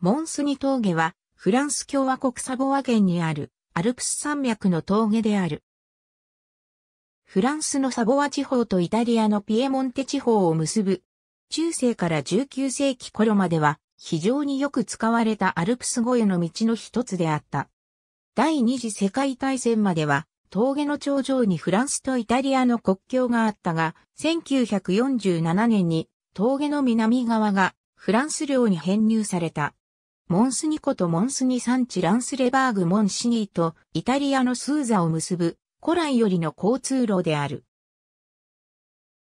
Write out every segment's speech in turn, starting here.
モンスニ峠は、フランス共和国サボア県にある、アルプス山脈の峠である。フランスのサボア地方とイタリアのピエモンテ地方を結ぶ、中世から19世紀頃までは、非常によく使われたアルプス越えの道の一つであった。第二次世界大戦までは、峠の頂上にフランスとイタリアの国境があったが、1947年に峠の南側がフランス領に編入された。モンスニコとモンスニ産地ランスレバーグ・モンシニーとイタリアのスーザを結ぶ古来よりの交通路である。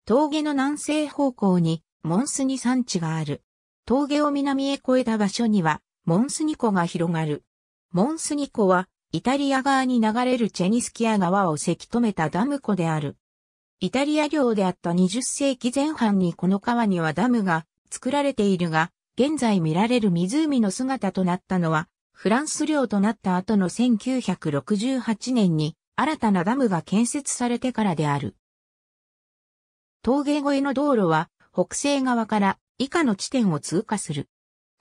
峠の南西方向にモンスニ産地がある。峠を南へ越えた場所にはモンスニ湖が広がる。モンスニ湖はイタリア側に流れるチェニスキア川をせき止めたダム湖である。イタリア領であった20世紀前半にこの川にはダムが作られているが、現在見られる湖の姿となったのは、フランス領となった後の1968年に新たなダムが建設されてからである。峠越えの道路は北西側から以下の地点を通過する。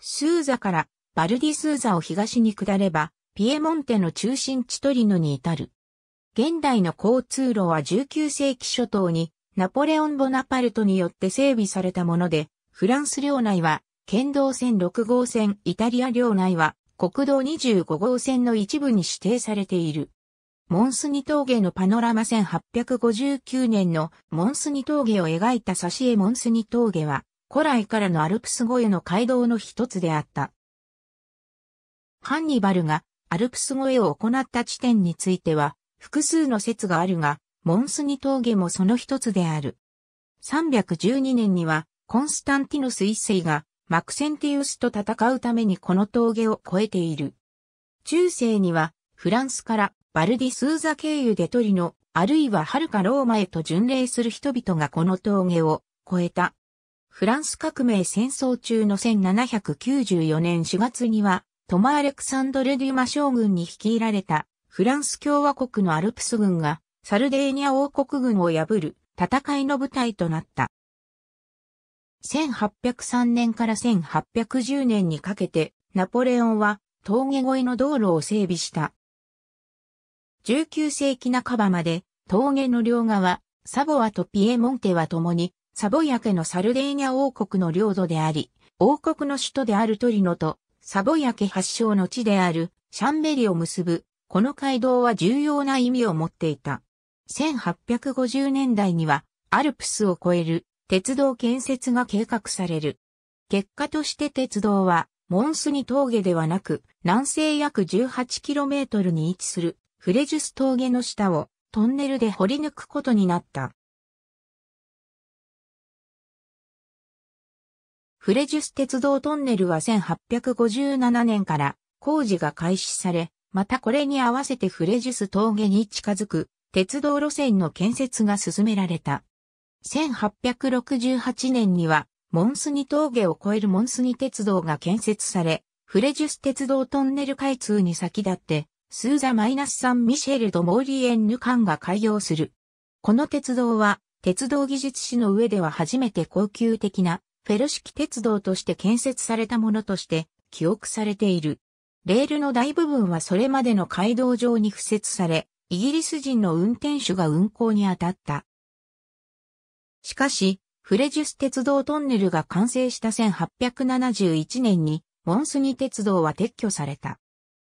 スーザからバルディスーザを東に下れば、ピエモンテの中心地トリノに至る。現代の交通路は19世紀初頭にナポレオン・ボナパルトによって整備されたもので、フランス領内は県道線6号線イタリア領内は国道25号線の一部に指定されている。モンスニ峠のパノラマ1859年のモンスニ峠を描いた挿絵モンスニ峠は古来からのアルプス越えの街道の一つであった。ハンニバルがアルプス越えを行った地点については複数の説があるが、モンスニ峠もその一つである。312年にはコンスタンティノス一世がマクセンティウスと戦うためにこの峠を越えている。中世には、フランスからバルディスーザ経由でトリノ、あるいは遥かローマへと巡礼する人々がこの峠を越えた。フランス革命戦争中の1794年4月には、トマ・アレクサンドル・デュマ将軍に率いられたフランス共和国のアルプス軍がサルデーニャ王国軍を破る戦いの舞台となった。1803年から1810年にかけて、ナポレオンは峠越えの道路を整備した。19世紀半ばまで、峠の両側、サボアとピエモンテは共に、サボヤ家のサルデーニャ王国の領土であり、王国の首都であるトリノと、サボヤ家発祥の地であるシャンベリを結ぶ、この街道は重要な意味を持っていた。1850年代には、アルプスを越える鉄道建設が計画される。結果として鉄道は、モンスニ峠ではなく、南西約 18km に位置するフレジュス峠の下をトンネルで掘り抜くことになった。フレジュス鉄道トンネルは1857年から工事が開始され、またこれに合わせてフレジュス峠に近づく鉄道路線の建設が進められた。1868年には、モンスニ峠を越えるモンスニ鉄道が建設され、フレジュス鉄道トンネル開通に先立って、スーザマイナスサンミシェルド・モーリエンヌ間が開業する。この鉄道は、鉄道技術史の上では初めて高級的な、フェロ式鉄道として建設されたものとして、記憶されている。レールの大部分はそれまでの街道上に敷設され、イギリス人の運転手が運行に当たった。しかし、フレジュス鉄道トンネルが完成した1871年に、モンスニ鉄道は撤去された。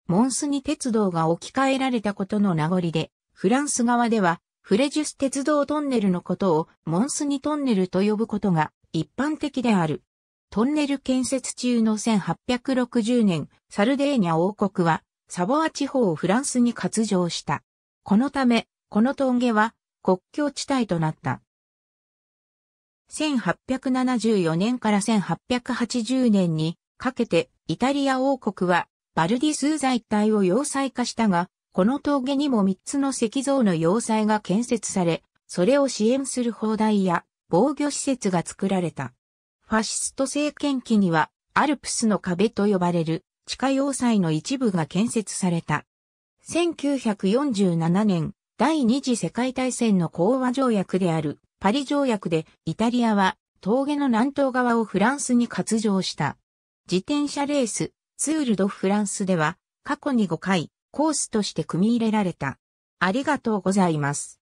モンスニ鉄道が置き換えられたことの名残で、フランス側では、フレジュス鉄道トンネルのことをモンスニトンネルと呼ぶことが一般的である。トンネル建設中の1860年、サルデーニャ王国はサボア地方をフランスに割譲した。このため、この峠は国境地帯となった。1874年から1880年にかけてイタリア王国はバルディスーザ一帯を要塞化したが、この峠にも3つの石像の要塞が建設され、それを支援する砲台や防御施設が作られた。ファシスト政権期にはアルプスの壁と呼ばれる地下要塞の一部が建設された。1947年、第二次世界大戦の講和条約であるパリ条約でイタリアは峠の南東側をフランスに割譲した。自転車レース、ツール・ド・フランスでは過去に5回コースとして組み入れられた。ありがとうございます。